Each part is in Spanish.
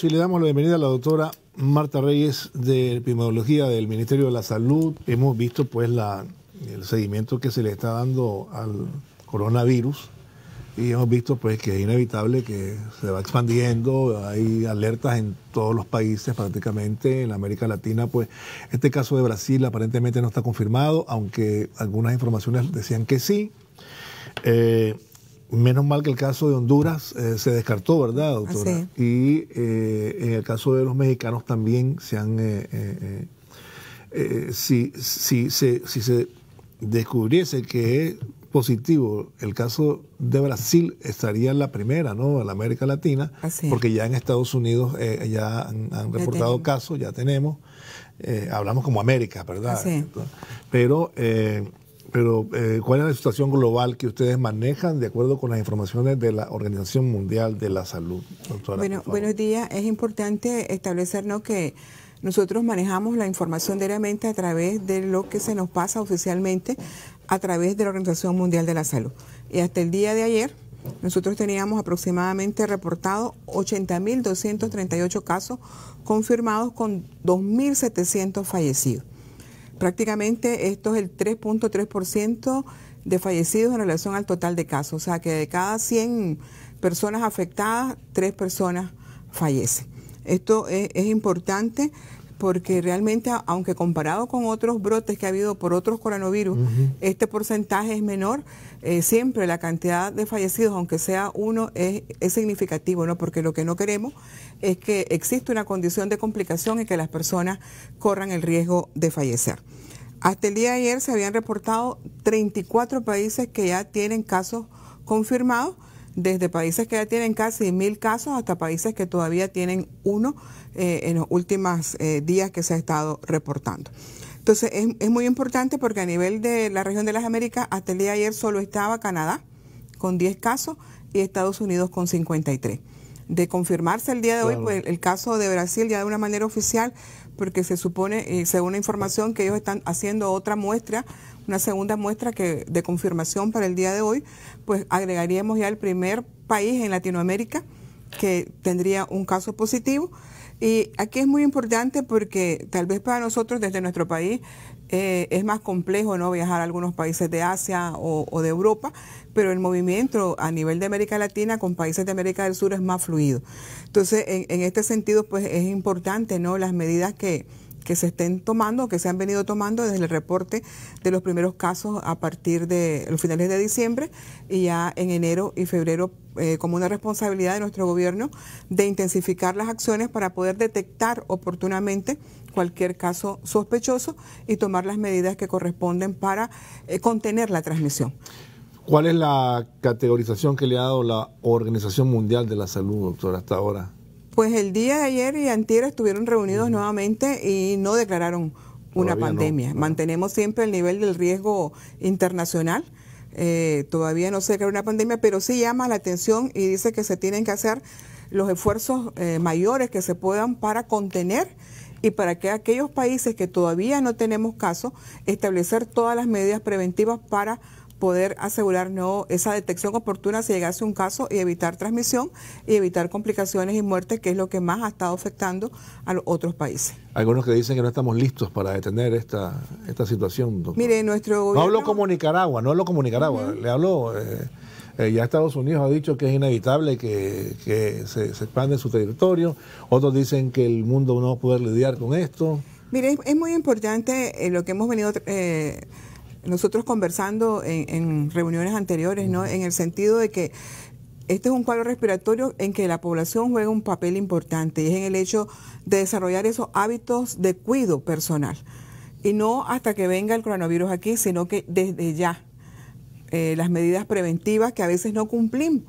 Sí, le damos la bienvenida a la doctora Marta Reyes de Epidemiología del Ministerio de la Salud. Hemos visto pues el seguimiento que se le está dando al coronavirus y hemos visto pues que es inevitable que se va expandiendo, hay alertas en todos los países prácticamente, en América Latina pues este caso de Brasil aparentemente no está confirmado, aunque algunas informaciones decían que sí. Eh, Menos mal que el caso de Honduras eh, se descartó, ¿verdad, doctora? Y eh, en el caso de los mexicanos también se han... Eh, eh si, se, si se descubriese que es positivo el caso de Brasil, estaría en la primera, ¿no? En América Latina, porque ya en Estados Unidos ya han, reportado casos, ya tenemos. hablamos como América, ¿verdad? Pero pero pero, eh, ¿cuál es la situación global que ustedes manejan de acuerdo con las informaciones de la Organización Mundial de la Salud? bueno, buenos días. Es importante establecernos que nosotros manejamos la información diariamente a través de lo que se nos pasa oficialmente a través de la Organización Mundial de la Salud. Y hasta el día de ayer, nosotros teníamos aproximadamente reportado 80.238 casos confirmados con 2.700 fallecidos prácticamente esto es el 3.3% de fallecidos en relación al total de casos. O sea que de cada 100 personas afectadas, 3 personas fallecen. Esto es, es importante porque realmente, aunque comparado con otros brotes que ha habido por otros coronavirus, este porcentaje es menor. Eh, siempre la cantidad de fallecidos, aunque sea uno, es, significativo, ¿no? Porque lo que no queremos es que exista una condición de complicación y que las personas corran el riesgo de fallecer. Hasta el día de ayer se habían reportado 34 países que ya tienen casos confirmados desde países que ya tienen casi mil casos hasta países que todavía tienen uno eh, en los últimos eh, días que se ha estado reportando. Entonces es, es, muy importante porque a nivel de la región de las Américas, hasta el día de ayer solo estaba Canadá con 10 casos y Estados Unidos con 53 de confirmarse el día de hoy pues, el caso de Brasil ya de una manera oficial, porque se supone, eh, según la información, que ellos están haciendo otra muestra, una segunda muestra que de confirmación para el día de hoy, pues agregaríamos ya el primer país en Latinoamérica que tendría un caso positivo. Y aquí es muy importante porque tal vez para nosotros desde nuestro país eh, es más complejo no viajar a algunos países de Asia o, de Europa, pero el movimiento a nivel de América Latina con países de América del Sur es más fluido. Entonces, en, en este sentido, pues es importante no las medidas que, que se estén tomando, que se han venido tomando desde el reporte de los primeros casos a partir de los finales de diciembre y ya en enero y febrero eh, como una responsabilidad de nuestro gobierno de intensificar las acciones para poder detectar oportunamente cualquier caso sospechoso y tomar las medidas que corresponden para eh, contener la transmisión. ¿Cuál es la categorización que le ha dado la Organización Mundial de la Salud, doctora, hasta ahora? Pues el día de ayer y antier estuvieron reunidos nuevamente y no declararon una pandemia. Ah. Mantenemos siempre el nivel del riesgo internacional eh, todavía no se crea una pandemia, pero sí llama la atención y dice que se tienen que hacer los esfuerzos eh, mayores que se puedan para contener y para que aquellos países que todavía no tenemos caso, establecer todas las medidas preventivas para poder asegurar no, esa detección oportuna si llegase un caso y evitar transmisión y evitar complicaciones y muertes, que es lo que más ha estado afectando a los otros países. Algunos que dicen que no estamos listos para detener esta, esta situación. Doctor. Mire, nuestro No hablo como Nicaragua, no lo como Nicaragua, le hablo... Eh, eh, ya Estados Unidos ha dicho que es inevitable que, se, se, expande su territorio, otros dicen que el mundo no va a poder lidiar con esto. Mire, es, muy importante eh, lo que hemos venido nosotros conversando en, reuniones anteriores, ¿no? En el sentido de que este es un cuadro respiratorio en que la población juega un papel importante y es en el hecho de desarrollar esos hábitos de cuidado personal. Y no hasta que venga el coronavirus aquí, sino que desde ya. Eh, las medidas preventivas que a veces no cumplimos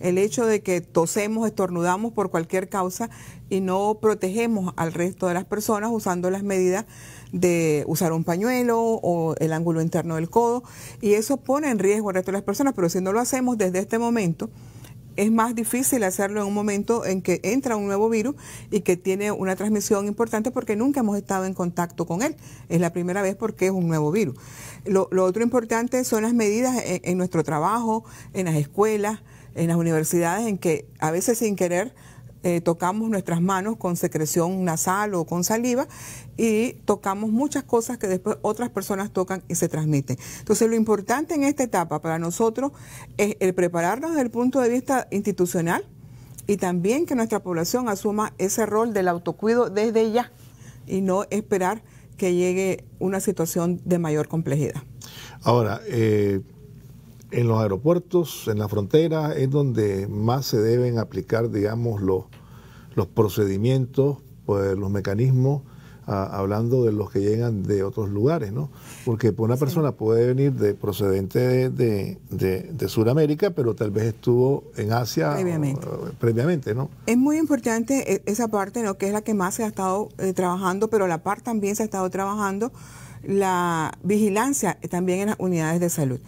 el hecho de que tosemos, estornudamos por cualquier causa y no protegemos al resto de las personas usando las medidas de usar un pañuelo o el ángulo interno del codo y eso pone en riesgo al resto de las personas, pero si no lo hacemos desde este momento, es más difícil hacerlo en un momento en que entra un nuevo virus y que tiene una transmisión importante porque nunca hemos estado en contacto con él. Es la primera vez porque es un nuevo virus. Lo, otro importante son las medidas en, en nuestro trabajo, en las escuelas, en las universidades en que a veces sin querer eh, tocamos nuestras manos con secreción nasal o con saliva y tocamos muchas cosas que después otras personas tocan y se transmiten. Entonces lo importante en esta etapa para nosotros es el prepararnos desde el punto de vista institucional y también que nuestra población asuma ese rol del autocuido desde ya y no esperar que llegue una situación de mayor complejidad. Ahora, eh, en los aeropuertos, en la frontera, es donde más se deben aplicar, digamos, los, los procedimientos, pues, los mecanismos, hablando de los que llegan de otros lugares, ¿no? Porque pues, una persona puede venir de procedente de, de, Sudamérica, pero tal vez estuvo en Asia eh, previamente. ¿no? Es muy importante eh, esa parte, ¿no? Que es la que más se ha estado eh, trabajando, pero la parte también se ha estado trabajando la vigilancia también en las unidades de salud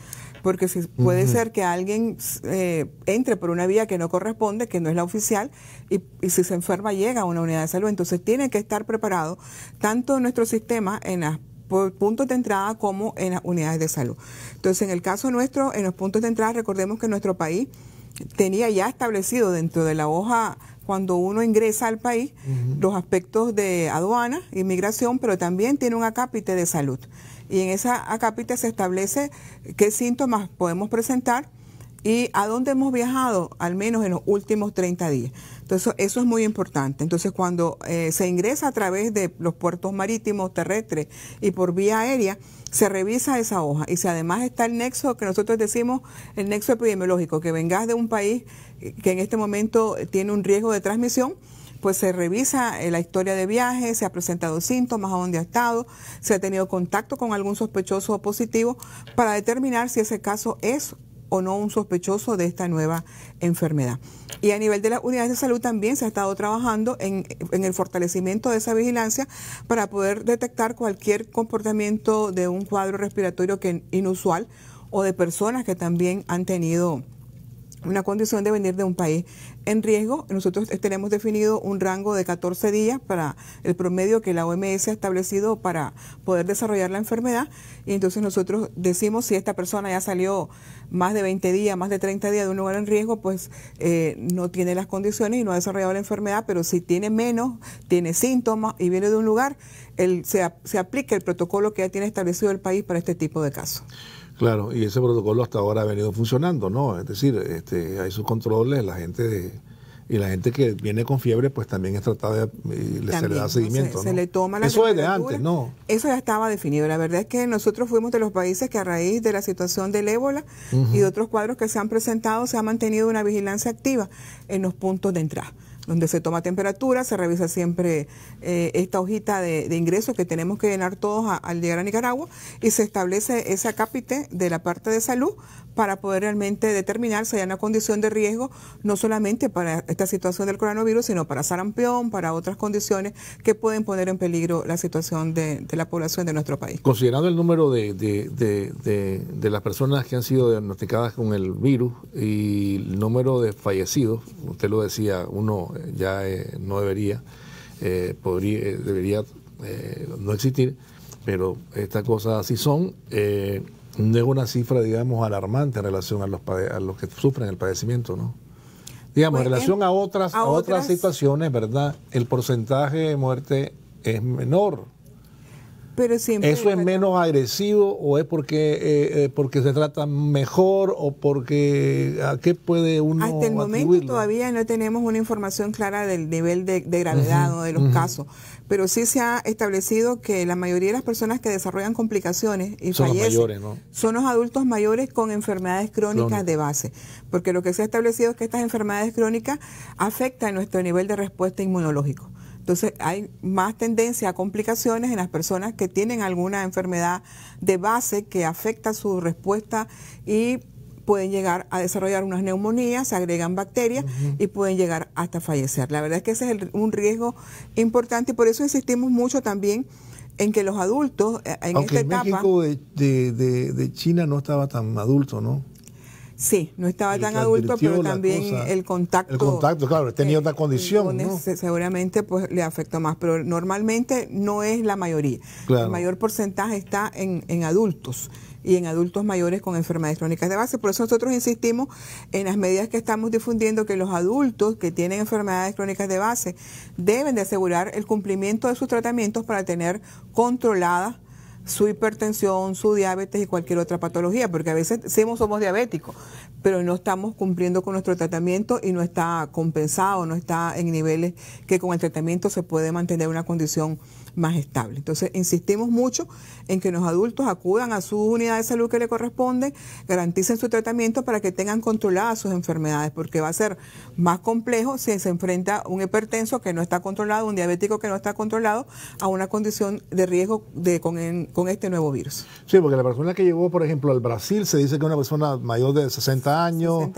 porque si puede ser que alguien eh, entre por una vía que no corresponde, que no es la oficial, y, si se enferma llega a una unidad de salud. Entonces tiene que estar preparado tanto nuestro sistema en los puntos de entrada como en las unidades de salud. Entonces, en el caso nuestro, en los puntos de entrada, recordemos que nuestro país tenía ya establecido dentro de la hoja cuando uno ingresa al país los aspectos de aduana, inmigración, pero también tiene un acápite de salud y en esa acápita se establece qué síntomas podemos presentar y a dónde hemos viajado, al menos en los últimos 30 días. Entonces, eso es muy importante. Entonces, cuando eh, se ingresa a través de los puertos marítimos, terrestres y por vía aérea, se revisa esa hoja. Y si además está el nexo que nosotros decimos, el nexo epidemiológico, que vengas de un país que en este momento tiene un riesgo de transmisión, pues se revisa eh, la historia de viaje, se ha presentado síntomas a dónde ha estado, se ha tenido contacto con algún sospechoso positivo para determinar si ese caso es o no un sospechoso de esta nueva enfermedad. Y a nivel de las unidades de salud también se ha estado trabajando en, en, el fortalecimiento de esa vigilancia para poder detectar cualquier comportamiento de un cuadro respiratorio que, inusual o de personas que también han tenido una condición de venir de un país en riesgo. Nosotros tenemos definido un rango de 14 días para el promedio que la OMS ha establecido para poder desarrollar la enfermedad. Y entonces nosotros decimos si esta persona ya salió más de 20 días, más de 30 días de un lugar en riesgo, pues eh, no tiene las condiciones y no ha desarrollado la enfermedad, pero si tiene menos, tiene síntomas y viene de un lugar, el, se, se aplica el protocolo que ya tiene establecido el país para este tipo de casos. Claro, y ese protocolo hasta ahora ha venido funcionando, ¿no? Es decir, este, hay sus controles, la gente y la gente que viene con fiebre, pues también es tratada y se le da seguimiento. Se, le toma la Eso es de antes, ¿no? Eso ya estaba definido. La verdad es que nosotros fuimos de los países que a raíz de la situación del ébola y de otros cuadros que se han presentado, se ha mantenido una vigilancia activa en los puntos de entrada donde se toma temperatura, se revisa siempre eh, esta hojita de, ingresos que tenemos que llenar todos al llegar a Nicaragua y se establece ese acápite de la parte de salud para poder realmente determinar si hay una condición de riesgo, no solamente para esta situación del coronavirus, sino para sarampión, para otras condiciones que pueden poner en peligro la situación de, la población de nuestro país. Considerando el número de, de las personas que han sido diagnosticadas con el virus y el número de fallecidos, usted lo decía, uno ya eh, no debería, eh, podría, eh, debería no existir, pero estas cosas así son. no es una cifra, digamos, alarmante en relación a los, a los que sufren el padecimiento, ¿no? Digamos, pues, en relación a, otras, a otras situaciones, ¿verdad? El porcentaje de muerte es menor. ¿Eso es menos agresivo o es porque, eh, eh, porque se trata mejor o porque a qué puede uno Hasta el momento todavía no tenemos una información clara del nivel de, gravedad o de los casos, pero sí se ha establecido que la mayoría de las personas que desarrollan complicaciones y son fallecen son los adultos mayores con enfermedades crónicas de base, porque lo que se ha establecido es que estas enfermedades crónicas afectan nuestro nivel de respuesta inmunológico. Entonces hay más tendencia a complicaciones en las personas que tienen alguna enfermedad de base que afecta su respuesta y pueden llegar a desarrollar unas neumonías, se agregan bacterias y pueden llegar hasta fallecer. La verdad es que ese es un riesgo importante y por eso insistimos mucho también en que los adultos eh, en esta etapa, México de, de, de China no estaba tan adulto, ¿no? Sí, no estaba tan adulto, pero también el contacto. El contacto, claro, tenía otra condición. ¿no? Seguramente pues, le afectó más, pero normalmente no es la mayoría. El mayor porcentaje está en, adultos y en adultos mayores con enfermedades crónicas de base. Por eso nosotros insistimos en las medidas que estamos difundiendo que los adultos que tienen enfermedades crónicas de base deben de asegurar el cumplimiento de sus tratamientos para tener controlada su hipertensión, su diabetes y cualquier otra patología, porque a veces somos diabéticos, pero no estamos cumpliendo con nuestro tratamiento y no está compensado, no está en niveles que con el tratamiento se puede mantener una condición más estable. Entonces, insistimos mucho en que los adultos acudan a su unidad de salud que le corresponde, garanticen su tratamiento para que tengan controladas sus enfermedades, porque va a ser más complejo si se enfrenta un hipertenso que no está controlado, un diabético que no está controlado, a una condición de riesgo de, con, con este nuevo virus. Sí, porque la persona que llegó, por ejemplo, al Brasil, se dice que es una persona mayor de 60 años,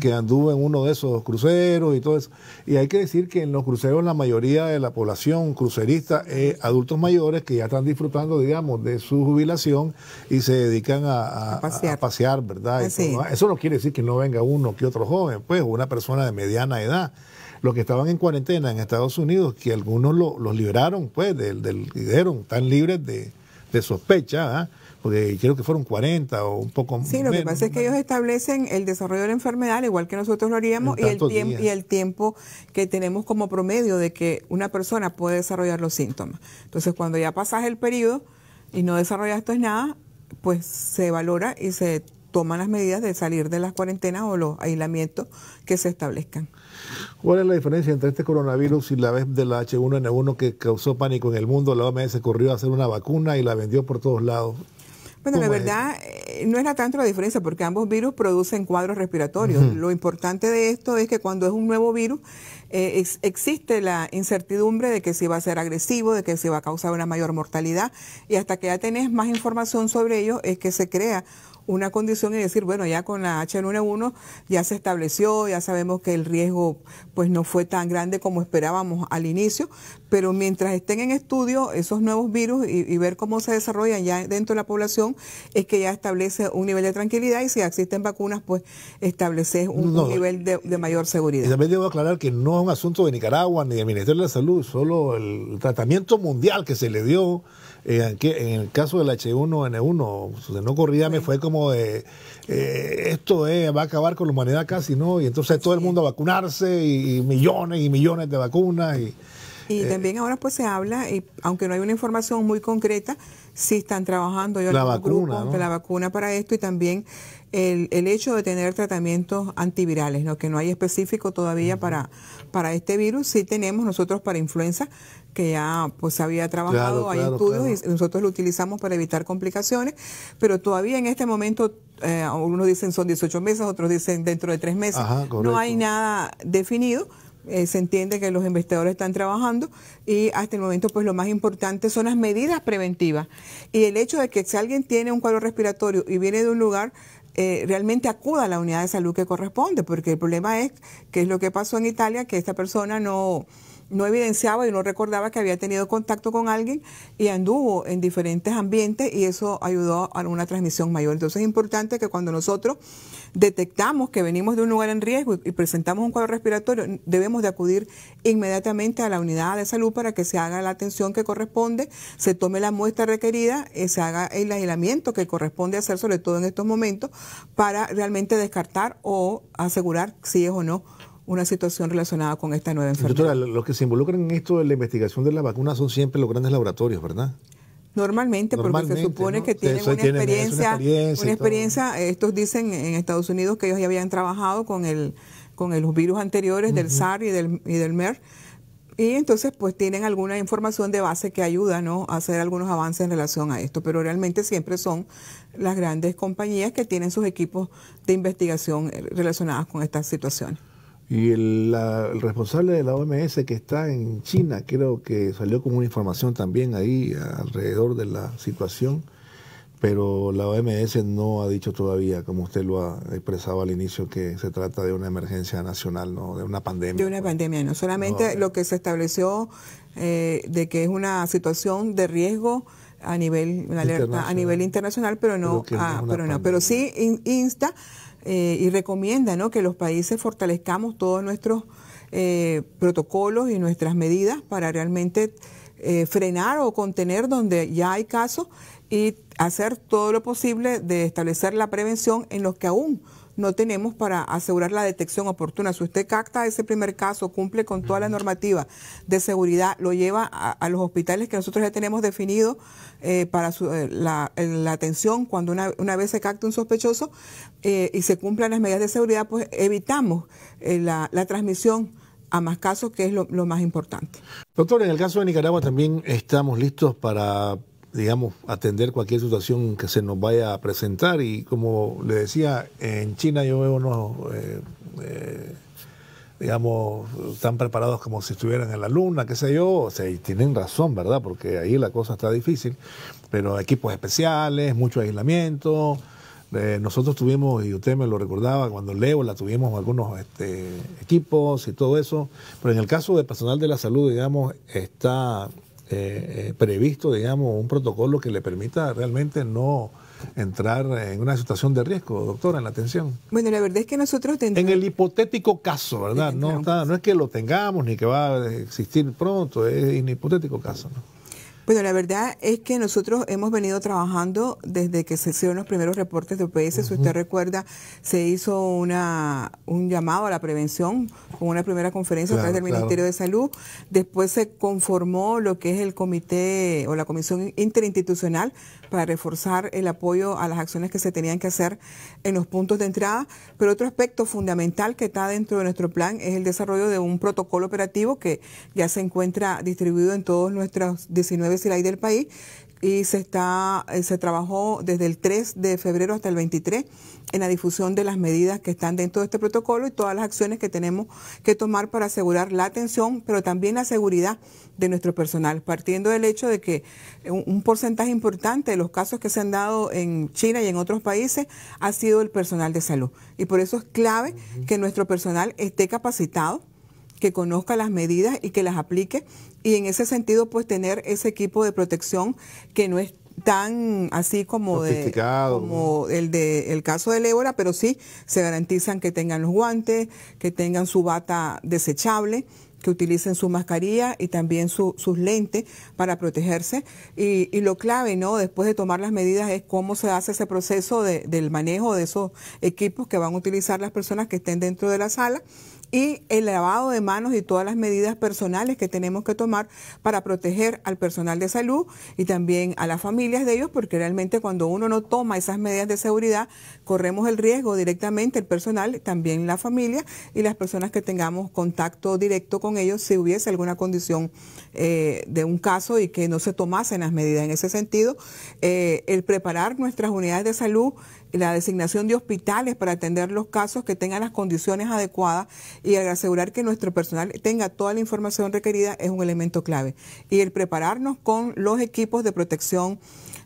que anduvo en uno de esos cruceros y todo eso. Y hay que decir que en los cruceros la mayoría de la población crucerista es adultos mayores que ya están disfrutando, digamos, de su jubilación y se dedican a, pasear. ¿verdad? Eso no, quiere decir que no venga uno que otro joven, pues, o una persona de mediana edad los que estaban en cuarentena en Estados Unidos, que algunos los liberaron, pues, del, del, están libres de, sospecha, ¿ah? porque creo que fueron 40 o un poco más. Sí, lo que pasa es que ellos establecen el desarrollo de la enfermedad, igual que nosotros lo haríamos, y el, y el tiempo que tenemos como promedio de que una persona puede desarrollar los síntomas. Entonces, cuando ya pasas el periodo y no esto es nada, pues se valora y se toman las medidas de salir de las cuarentenas o los aislamientos que se establezcan. ¿Cuál es la diferencia entre este coronavirus y la vez de la H1N1 que causó pánico en el mundo? La OMS corrió a hacer una vacuna y la vendió por todos lados. Bueno, la verdad eh, no era tanto la diferencia porque ambos virus producen cuadros respiratorios. Lo importante de esto es que cuando es un nuevo virus eh, existe la incertidumbre de que si va a ser agresivo, de que si va a causar una mayor mortalidad y hasta que ya tenés más información sobre ello es que se crea una condición y decir, bueno, ya con la H1N1 ya se estableció, ya sabemos que el riesgo pues no fue tan grande como esperábamos al inicio, pero mientras estén en estudio esos nuevos virus y, ver cómo se desarrollan ya dentro de la población, es que ya establece un nivel de tranquilidad y si existen vacunas, pues establece un, nivel de, de, mayor seguridad. Y también debo aclarar que no es un asunto de Nicaragua ni del Ministerio de la Salud, solo el tratamiento mundial que se le dio eh, en el caso del H1N1, no corrida me fue como de, eh, esto eh, va a acabar con la humanidad casi, ¿no? Y entonces todo el mundo a vacunarse y, millones y millones de vacunas. Y, también ahora pues se habla, y aunque no hay una información muy concreta, sí están trabajando yo la grupos de la vacuna para esto y también el, hecho de tener tratamientos antivirales, ¿no? que no hay específico todavía para, para este virus, sí tenemos nosotros para influenza, que ya pues había trabajado, hay estudios y nosotros lo utilizamos para evitar complicaciones, pero todavía en este momento eh, unos dicen son 18 meses, otros dicen dentro de tres meses, no hay nada definido. Eh, se entiende que los investigadores están trabajando y hasta el momento pues lo más importante son las medidas preventivas y el hecho de que si alguien tiene un cuadro respiratorio y viene de un lugar eh, realmente acuda a la unidad de salud que corresponde, porque el problema es que es lo que pasó en Italia, que esta persona no, no evidenciaba y no recordaba que había tenido contacto con alguien y anduvo en diferentes ambientes y eso ayudó a una transmisión mayor. Entonces es importante que cuando nosotros detectamos que venimos de un lugar en riesgo y presentamos un cuadro respiratorio, debemos de acudir inmediatamente a la unidad de salud para que se haga la atención que corresponde, se tome la muestra requerida, eh, se haga el aislamiento que corresponde hacer, sobre todo en estos momentos, para realmente descartar o asegurar si es o no una situación relacionada con esta nueva enfermedad. Doctora, los que se involucran en esto de la investigación de la vacuna son siempre los grandes laboratorios, ¿verdad? Normalmente, porque se supone que tienen, una, experiencia, una, experiencia, estos dicen en Estados Unidos que ellos ya habían trabajado con el con los virus anteriores del SARS y del, y MERS, y entonces pues tienen alguna información de base que ayuda ¿no? a hacer algunos avances en relación a esto, pero realmente siempre son las grandes compañías que tienen sus equipos de investigación eh, relacionadas con estas situaciones. Y el, responsable de la OMS que está en China, creo que salió con una información también ahí alrededor de la situación, pero la OMS no ha dicho todavía, como usted lo ha expresado al inicio, que se trata de una emergencia nacional, no de una pandemia. De una pues. pandemia, no solamente lo que se estableció eh, de que es una situación de riesgo a nivel alerta a nivel internacional, pero no, pero no, pero sí insta eh, y recomienda ¿no? que los países fortalezcamos todos nuestros eh, protocolos y nuestras medidas para realmente eh, frenar o contener donde ya hay casos y hacer todo lo posible de establecer la prevención en los que aún no tenemos para asegurar la detección oportuna. Si usted capta ese primer caso, cumple con toda la normativa de seguridad, lo lleva a, los hospitales que nosotros ya tenemos definido eh, para eh, la, atención cuando una, una, vez se capta un sospechoso eh, y se cumplan las medidas de seguridad, pues evitamos la, transmisión a más casos, que es lo, lo, más importante. Doctor, en el caso de Nicaragua también estamos listos para digamos, atender cualquier situación que se nos vaya a presentar. Y como le decía, en China yo veo unos, eh, eh, digamos, tan preparados como si estuvieran en la luna, qué sé yo. O sea, y tienen razón, ¿verdad? Porque ahí la cosa está difícil. Pero equipos especiales, mucho aislamiento. Eh, nosotros tuvimos, y usted me lo recordaba, cuando Leo la tuvimos algunos este, equipos y todo eso, pero en el caso del personal de la salud, digamos, está eh, eh, previsto, digamos, un protocolo que le permita realmente no entrar en una situación de riesgo, doctora, en la atención. Bueno, la verdad es que nosotros En el hipotético caso, ¿verdad? No, está, no es que lo tengamos ni que va a existir pronto, es un hipotético caso. ¿no? Bueno, la verdad es que nosotros hemos venido trabajando desde que se hicieron los primeros reportes de OPS. Si usted recuerda, se hizo una, un llamado a la prevención con una primera conferencia a través del Ministerio de Salud. Después se conformó lo que es el comité o la comisión interinstitucional para reforzar el apoyo a las acciones que se tenían que hacer en los puntos de entrada. Pero otro aspecto fundamental que está dentro de nuestro plan es el desarrollo de un protocolo operativo que ya se encuentra distribuido en todos nuestros 19 decir, hay del país, y se, está, eh, se trabajó desde el 3 de febrero hasta el 23 en la difusión de las medidas que están dentro de este protocolo y todas las acciones que tenemos que tomar para asegurar la atención, pero también la seguridad de nuestro personal, partiendo del hecho de que un, porcentaje importante de los casos que se han dado en China y en otros países ha sido el personal de salud. Y por eso es clave que nuestro personal esté capacitado, que conozca las medidas y que las aplique y en ese sentido pues tener ese equipo de protección que no es tan así como, de, como el de el caso del ébola, pero sí se garantizan que tengan los guantes, que tengan su bata desechable que utilicen su mascarilla y también sus lentes para protegerse. Y, lo clave, ¿no? Después de tomar las medidas es cómo se hace ese proceso del manejo de esos equipos que van a utilizar las personas que estén dentro de la sala y el lavado de manos y todas las medidas personales que tenemos que tomar para proteger al personal de salud y también a las familias de ellos, porque realmente cuando uno no toma esas medidas de seguridad, corremos el riesgo directamente el personal, también la familia y las personas que tengamos contacto directo con ellos si hubiese alguna condición eh, de un caso y que no se tomasen las medidas. En ese sentido, eh, el preparar nuestras unidades de salud la designación de hospitales para atender los casos que tengan las condiciones adecuadas y asegurar que nuestro personal tenga toda la información requerida es un elemento clave. Y el prepararnos con los equipos de protección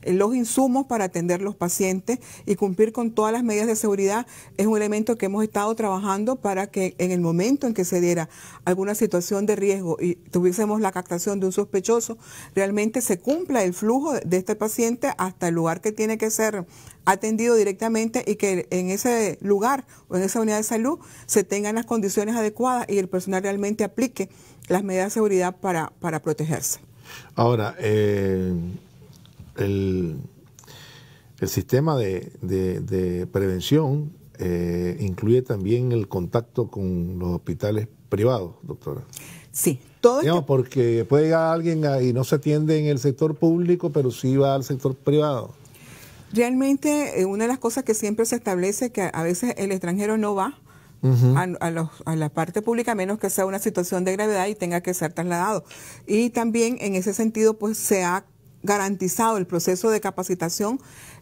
eh, los insumos para atender los pacientes y cumplir con todas las medidas de seguridad es un elemento que hemos estado trabajando para que en el momento en que se diera alguna situación de riesgo y tuviésemos la captación de un sospechoso, realmente se cumpla el flujo de este paciente hasta el lugar que tiene que ser atendido directamente y que en ese lugar o en esa unidad de salud se tengan las condiciones adecuadas y el personal realmente aplique las medidas de seguridad para, protegerse. Ahora, eh, el, sistema de, prevención eh, incluye también el contacto con los hospitales privados, doctora. Sí, todo porque puede llegar alguien y no se atiende en el sector público, pero sí va al sector privado. Realmente, eh, una de las cosas que siempre se establece es que a veces el extranjero no va a, la parte pública, a menos que sea una situación de gravedad y tenga que ser trasladado. Y también en ese sentido, pues se ha garantizado el proceso de capacitación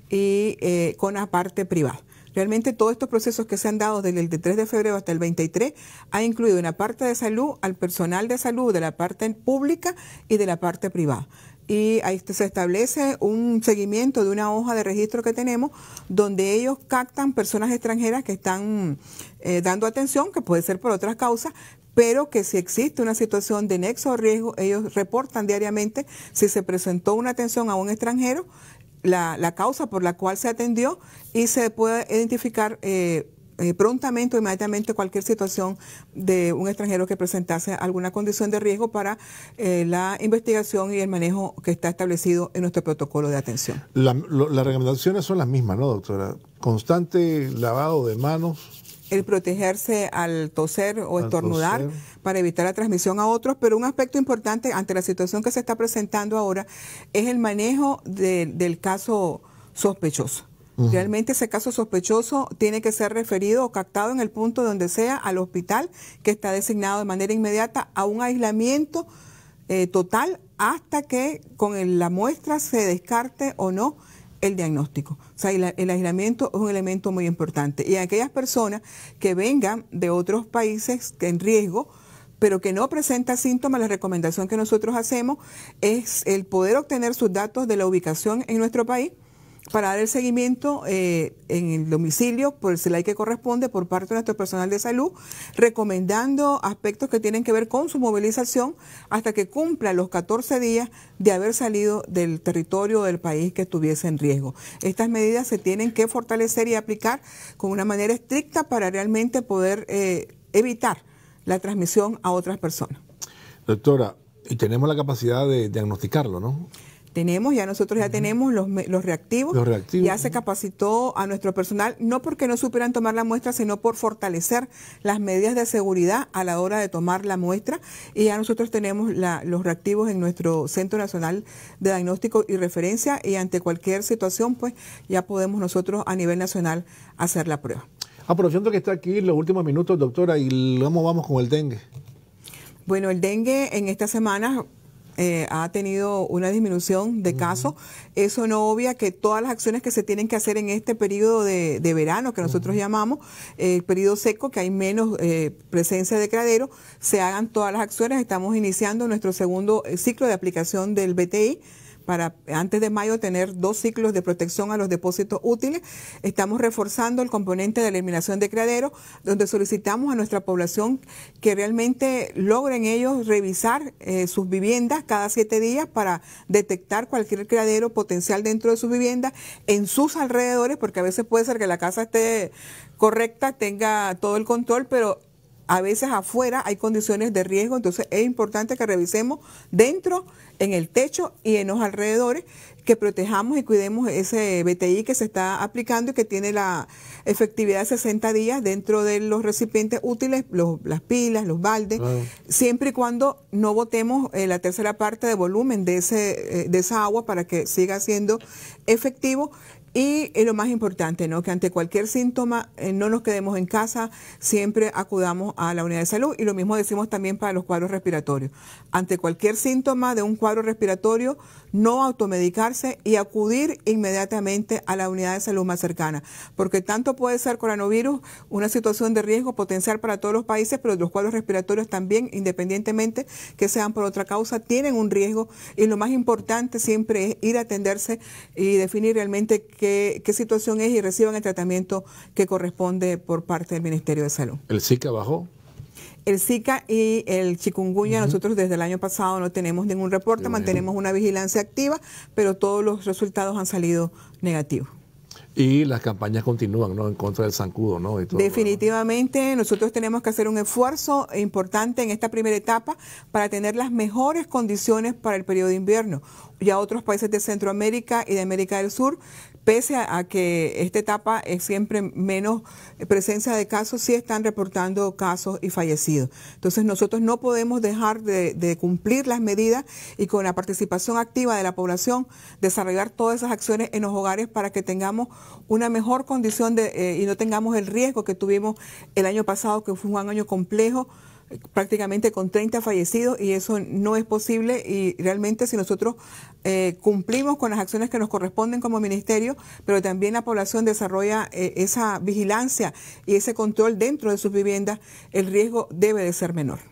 y eh, con la parte privada. Realmente todos estos procesos que se han dado desde el 3 de febrero hasta el 23 ha incluido una parte de salud al personal de salud de la parte pública y de la parte privada. Y ahí se establece un seguimiento de una hoja de registro que tenemos donde ellos captan personas extranjeras que están eh, dando atención, que puede ser por otras causas, pero que si existe una situación de nexo o riesgo, ellos reportan diariamente si se presentó una atención a un extranjero, la, causa por la cual se atendió y se puede identificar eh, eh, prontamente o inmediatamente cualquier situación de un extranjero que presentase alguna condición de riesgo para eh, la investigación y el manejo que está establecido en nuestro protocolo de atención. las recomendaciones son las mismas, ¿no, doctora? Constante lavado de manos, el protegerse al toser o estornudar para evitar la transmisión a otros, pero un aspecto importante ante la situación que se está presentando ahora es el manejo del caso sospechoso. Realmente ese caso sospechoso tiene que ser referido o captado en el punto donde sea al hospital que está designado de manera inmediata a un aislamiento eh, total hasta que con la muestra se descarte o no el diagnóstico. O sea, el, aislamiento es un elemento muy importante. Y aquellas personas que vengan de otros países en riesgo, pero que no presenta síntomas, la recomendación que nosotros hacemos es el poder obtener sus datos de la ubicación en nuestro país para dar el seguimiento eh, en el domicilio por el hay que corresponde por parte de nuestro personal de salud, recomendando aspectos que tienen que ver con su movilización hasta que cumpla los 14 días de haber salido del territorio del país que estuviese en riesgo. Estas medidas se tienen que fortalecer y aplicar con una manera estricta para realmente poder eh, evitar la transmisión a otras personas. Doctora, y tenemos la capacidad de diagnosticarlo, ¿no? Tenemos, ya nosotros ya tenemos los, los, reactivos. Los reactivos. Ya se capacitó a nuestro personal, no porque no supieran tomar la muestra, sino por fortalecer las medidas de seguridad a la hora de tomar la muestra. Y ya nosotros tenemos los reactivos en nuestro Centro Nacional de Diagnóstico y Referencia y ante cualquier situación, pues ya podemos nosotros a nivel nacional hacer la prueba. Aprovechando que está aquí los últimos minutos, doctora, y cómo vamos con el dengue. Bueno, el dengue en esta semana eh, ha tenido una disminución de casos. Eso no obvia que todas las acciones que se tienen que hacer en este periodo de, verano, que nosotros llamamos el periodo seco, que hay menos eh, presencia de cradero, se hagan todas las acciones. Estamos iniciando nuestro segundo eh, ciclo de aplicación del BTI para antes de mayo tener dos ciclos de protección a los depósitos útiles. Estamos reforzando el componente de eliminación de criaderos, donde solicitamos a nuestra población que realmente logren ellos revisar eh, sus viviendas cada siete días para detectar cualquier criadero potencial dentro de sus viviendas, en sus alrededores, porque a veces puede ser que la casa esté correcta, tenga todo el control, pero a veces afuera hay condiciones de riesgo, entonces es importante que revisemos dentro, en el techo y en los alrededores, que protejamos y cuidemos ese BTI que se está aplicando y que tiene la efectividad de 60 días dentro de los recipientes útiles, las pilas, los baldes, siempre y cuando no botemos eh, la tercera parte de volumen de, ese, eh, de esa agua para que siga siendo efectivo y, lo más importante, ¿no? que ante cualquier síntoma eh, no nos quedemos en casa, siempre acudamos a la unidad de salud y lo mismo decimos también para los cuadros respiratorios. Ante cualquier síntoma de un cuadro respiratorio, no automedicarse y acudir inmediatamente a la unidad de salud más cercana, porque tanto puede ser coronavirus una situación de riesgo potencial para todos los países, pero los cuadros respiratorios también, independientemente que sean por otra causa, tienen un riesgo y lo más importante siempre es ir a atenderse y definir realmente qué, situación es y reciban el tratamiento que corresponde por parte del Ministerio de Salud. ¿El Zika bajó? El Zika y el chikungunya, nosotros desde el año pasado no tenemos ningún reporte, mantenemos una vigilancia activa, pero todos los resultados han salido negativos. Y las campañas continúan, ¿no? En contra del zancudo, ¿no? Definitivamente, nosotros tenemos que hacer un esfuerzo importante en esta primera etapa para tener las mejores condiciones para el periodo de invierno. Ya otros países de Centroamérica y de América del Sur pese a, que esta etapa es siempre menos presencia de casos, sí están reportando casos y fallecidos. Entonces nosotros no podemos dejar de, cumplir las medidas y con la participación activa de la población desarrollar todas esas acciones en los hogares para que tengamos una mejor condición eh, y no tengamos el riesgo que tuvimos el año pasado, que fue un año complejo prácticamente con 30 fallecidos y eso no es posible y realmente si nosotros eh, cumplimos con las acciones que nos corresponden como ministerio, pero también la población desarrolla eh, esa vigilancia y ese control dentro de sus viviendas, el riesgo debe de ser menor.